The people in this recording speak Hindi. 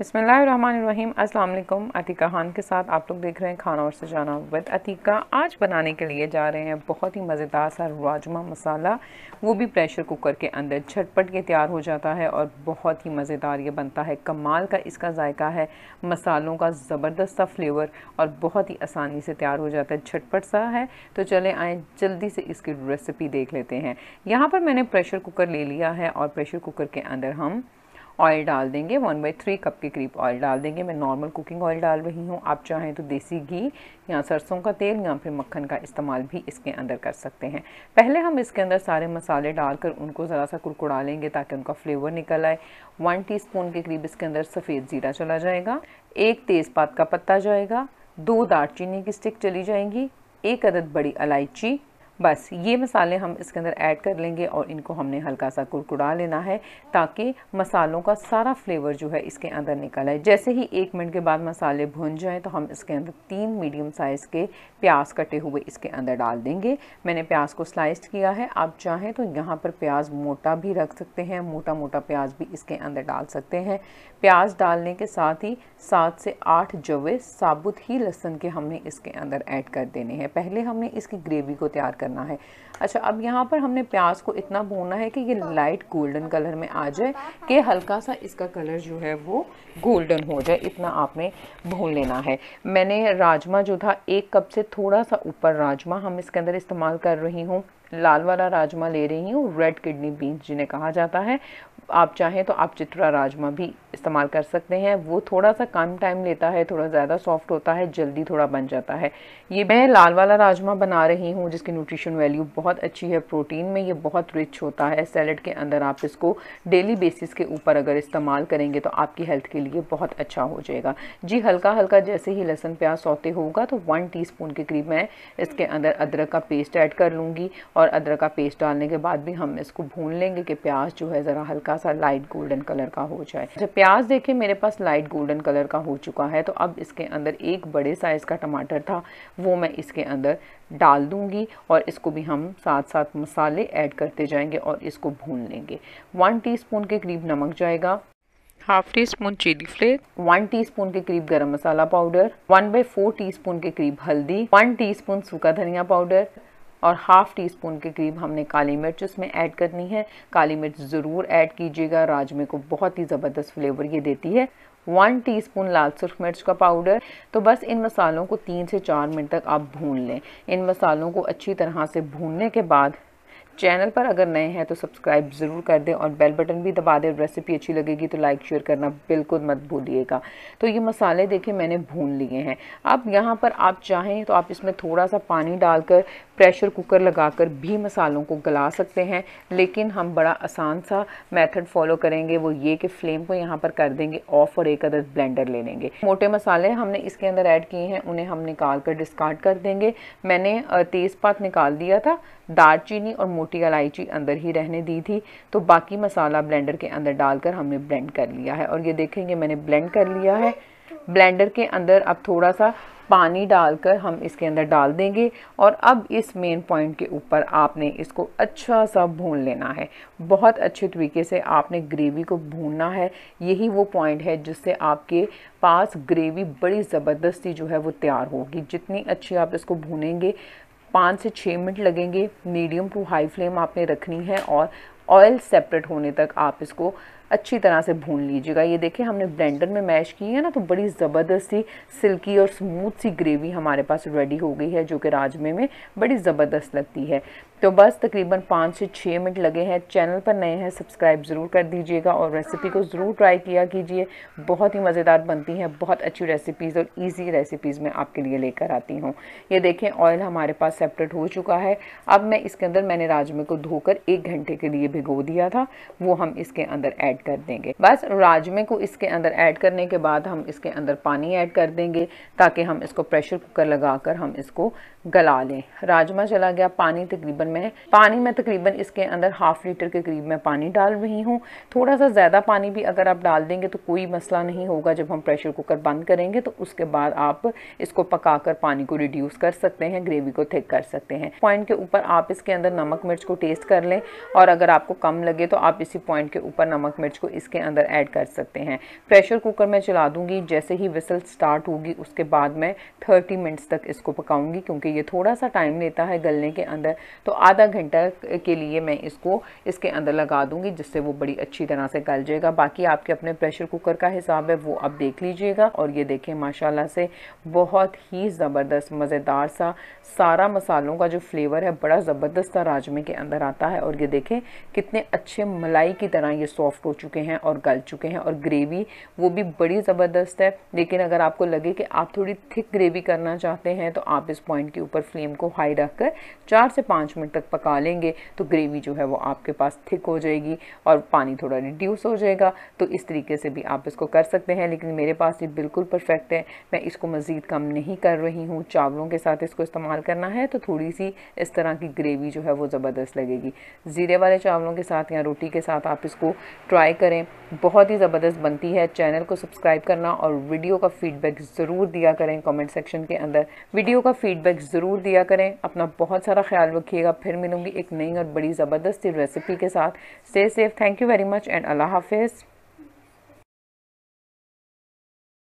बसमीम अल्लाम अतीका खान के साथ आप लोग देख रहे हैं खाना और सजाना विद अतीका आज बनाने के लिए जा रहे हैं बहुत ही मज़ेदार सा राजमा मसाला वो भी प्रेशर कुकर के अंदर झटपट के तैयार हो जाता है और बहुत ही मज़ेदार ये बनता है कमाल का इसका जायका है मसालों का ज़बरदस्त सा फ्लेवर और बहुत ही आसानी से तैयार हो जाता है झटपट सा है तो चले आए जल्दी से इसकी रेसिपी देख लेते हैं यहाँ पर मैंने प्रेशर कुकर ले लिया है और प्रेशर कुकर के अंदर हम ऑयल डाल देंगे वन बाई थ्री कप के करीब ऑयल डाल देंगे मैं नॉर्मल कुकिंग ऑयल डाल रही हूँ आप चाहें तो देसी घी या सरसों का तेल या फिर मक्खन का इस्तेमाल भी इसके अंदर कर सकते हैं पहले हम इसके अंदर सारे मसाले डालकर उनको ज़रा सा कुरकुड़ा लेंगे ताकि उनका फ्लेवर निकल आए वन टी के करीब इसके अंदर सफ़ेद ज़ीरा चला जाएगा एक तेज़पात का पत्ता जाएगा दो दार की स्टिक चली जाएंगी एक अदद बड़ी इलायची बस ये मसाले हम इसके अंदर ऐड कर लेंगे और इनको हमने हल्का सा कुरकुरा लेना है ताकि मसालों का सारा फ्लेवर जो है इसके अंदर निकल आए जैसे ही एक मिनट के बाद मसाले भुन जाएँ तो हम इसके अंदर तीन मीडियम साइज़ के प्याज कटे हुए इसके अंदर डाल देंगे मैंने प्याज को स्लाइस्ड किया है आप चाहें तो यहाँ पर प्याज मोटा भी रख सकते हैं मोटा मोटा प्याज भी इसके अंदर डाल सकते हैं प्याज डालने के साथ ही सात से आठ जवे साबुत ही लहसुन के हमने इसके अंदर ऐड कर देने हैं पहले हमने इसकी ग्रेवी को तैयार कर करना है अच्छा अब यहाँ पर हमने प्याज को इतना भूनना है कि ये लाइट गोल्डन कलर में आ जाए कि हल्का सा इसका कलर जो है वो गोल्डन हो जाए इतना आपने भून लेना है मैंने राजमा जो था एक कप से थोड़ा सा ऊपर राजमा हम इसके अंदर इस्तेमाल कर रही हूँ लाल वाला राजमा ले रही हूँ रेड किडनी बीन्स जिन्हें कहा जाता है आप चाहें तो आप चित्रा राजमा भी इस्तेमाल कर सकते हैं वो थोड़ा सा कम टाइम लेता है थोड़ा ज़्यादा सॉफ्ट होता है जल्दी थोड़ा बन जाता है ये मैं लाल वाला राजमा बना रही हूँ जिसकी न्यूट्रिशन वैल्यू बहुत अच्छी है प्रोटीन में ये बहुत रिच होता है सैलड के अंदर आप इसको डेली बेसिस के ऊपर अगर इस्तेमाल करेंगे तो आपकी हेल्थ के लिए बहुत अच्छा हो जाएगा जी हल्का हल्का जैसे ही लहसुन प्याज सौते होगा तो वन टी के करीब मैं इसके अंदर अदरक का पेस्ट ऐड कर लूँगी और अदरक का पेस्ट डालने के बाद भी हम इसको भून लेंगे कि प्याज जो है ज़रा हल्का सा लाइट गोल्डन कलर का हो जाए अच्छा प्याज देखें मेरे पास लाइट गोल्डन कलर का हो चुका है तो अब इसके अंदर एक बड़े साइज़ का टमाटर था वो मैं इसके अंदर डाल दूंगी और इसको भी हम साथ साथ मसाले ऐड करते जाएंगे और इसको भून लेंगे वन टीस्पून के करीब नमक जाएगा half teaspoon chili flake one teaspoon के करीब garam masala powder one by four teaspoon के करीब हल्दी वन टी स्पून सूखा धनिया पाउडर और हाफ़ टी स्पून के करीब हमने काली मिर्च इसमें ऐड करनी है काली मिर्च ज़रूर ऐड कीजिएगा राजमे को बहुत ही ज़बरदस्त फ्लेवर ये देती है वन टीस्पून लाल सुर्ख मिर्च का पाउडर तो बस इन मसालों को तीन से चार मिनट तक आप भून लें इन मसालों को अच्छी तरह से भूनने के बाद चैनल पर अगर नए हैं तो सब्सक्राइब ज़रूर कर दें और बेल बटन भी दबा दें रेसिपी अच्छी लगेगी तो लाइक शेयर करना बिल्कुल मत भूलिएगा तो ये मसाले देखिए मैंने भून लिए हैं अब यहाँ पर आप चाहें तो आप इसमें थोड़ा सा पानी डालकर प्रेशर कुकर लगाकर भी मसालों को गला सकते हैं लेकिन हम बड़ा आसान सा मेथड फॉलो करेंगे वो ये कि फ्लेम को यहाँ पर कर देंगे ऑफ और एक अदर ब्लेंडर ले लेंगे मोटे मसाले हमने इसके अंदर ऐड किए हैं उन्हें हम निकाल कर डिस्कार्ड कर देंगे मैंने तेज़पात निकाल दिया था दालचीनी और मोटी इलायची अंदर ही रहने दी थी तो बाकी मसाला ब्लेंडर के अंदर डालकर हमने ब्लेंड कर लिया है और ये देखेंगे मैंने ब्लेंड कर लिया है ब्लेंडर के अंदर अब थोड़ा सा पानी डालकर हम इसके अंदर डाल देंगे और अब इस मेन पॉइंट के ऊपर आपने इसको अच्छा सा भून लेना है बहुत अच्छे तरीके से आपने ग्रेवी को भूनना है यही वो पॉइंट है जिससे आपके पास ग्रेवी बड़ी ज़बरदस्ती जो है वो तैयार होगी जितनी अच्छी आप इसको भूनेंगे पाँच से छः मिनट लगेंगे मीडियम टू हाई फ्लेम आपने रखनी है और ऑयल सेपरेट होने तक आप इसको अच्छी तरह से भून लीजिएगा ये देखिए हमने ब्लेंडर में मैश की है ना तो बड़ी ज़बरदस्त सी सिल्की और स्मूथ सी ग्रेवी हमारे पास रेडी हो गई है जो कि राजमे में बड़ी ज़बरदस्त लगती है तो बस तकरीबन पाँच से छः मिनट लगे हैं चैनल पर नए हैं सब्सक्राइब ज़रूर कर दीजिएगा और रेसिपी को ज़रूर ट्राई किया कीजिए बहुत ही मज़ेदार बनती हैं बहुत अच्छी रेसिपीज़ और इजी रेसिपीज़ मैं आपके लिए लेकर आती हूँ ये देखें ऑयल हमारे पास सेपरेट हो चुका है अब मैं इसके अंदर मैंने राजमे को धोकर एक घंटे के लिए भिगो दिया था वो हम इसके अंदर ऐड ऐड कर देंगे बस राजमे को इसके अंदर ऐड करने के बाद हम इसके अंदर पानी ऐड कर देंगे ताकि हम इसको प्रेशर कुकर लगा कर हम इसको गला लें राजमा चला गया पानी तकरीबन मैं पानी मैं तकरीबन इसके अंदर हाफ लीटर के करीब मैं पानी डाल रही हूँ थोड़ा सा ज़्यादा पानी भी अगर आप डाल देंगे तो कोई मसला नहीं होगा जब हम प्रेशर कुकर बंद करेंगे तो उसके बाद आप इसको पका कर पानी को रिड्यूस कर सकते हैं ग्रेवी को थिक कर सकते हैं पॉइंट के ऊपर आप इसके अंदर नमक मिर्च को टेस्ट कर लें और अगर आपको कम लगे तो आप इसी पॉइंट के ऊपर नमक मिर्च को इसके अंदर ऐड कर सकते हैं प्रेशर कुकर मैं चला दूँगी जैसे ही विसल स्टार्ट होगी उसके बाद मैं थर्टी मिनट्स तक इसको पकाऊंगी क्योंकि क्योंकि ये थोड़ा सा टाइम लेता है गलने के अंदर तो आधा घंटा के लिए मैं इसको इसके अंदर लगा दूंगी जिससे वो बड़ी अच्छी तरह से गल जाएगा बाकी आपके अपने प्रेशर कुकर का हिसाब है वो आप देख लीजिएगा और ये देखें माशाला से बहुत ही ज़बरदस्त मज़ेदार सा सारा मसालों का जो फ्लेवर है बड़ा ज़बरदस्त सा राजमे के अंदर आता है और ये देखें कितने अच्छे मलाई की तरह ये सॉफ्ट हो चुके हैं और गल चुके हैं और ग्रेवी वो भी बड़ी ज़बरदस्त है लेकिन अगर आपको लगे कि आप थोड़ी थिक ग्रेवी करना चाहते हैं तो आप इस पॉइंट के के ऊपर फ्लेम को हाई रख कर चार से पाँच मिनट तक पका लेंगे तो ग्रेवी जो है वो आपके पास थिक हो जाएगी और पानी थोड़ा रिड्यूस हो जाएगा तो इस तरीके से भी आप इसको कर सकते हैं लेकिन मेरे पास ये बिल्कुल परफेक्ट है मैं इसको मज़ीद कम नहीं कर रही हूँ चावलों के साथ इसको इस्तेमाल करना है तो थोड़ी सी इस तरह की ग्रेवी जो है वो ज़बरदस्त लगेगी ज़ीरे वाले चावलों के साथ या रोटी के साथ आप इसको ट्राई करें बहुत ही ज़बरदस्त बनती है चैनल को सब्सक्राइब करना और वीडियो का फीडबैक ज़रूर दिया करें कमेंट सेक्शन के अंदर वीडियो का फीडबैक ज़रूर दिया करें अपना बहुत सारा ख्याल रखिएगा फिर मिलूँगी एक नई और बड़ी ज़बरदस्ती रेसिपी के साथ stay safe thank you very much and अल्लाह हाफिज़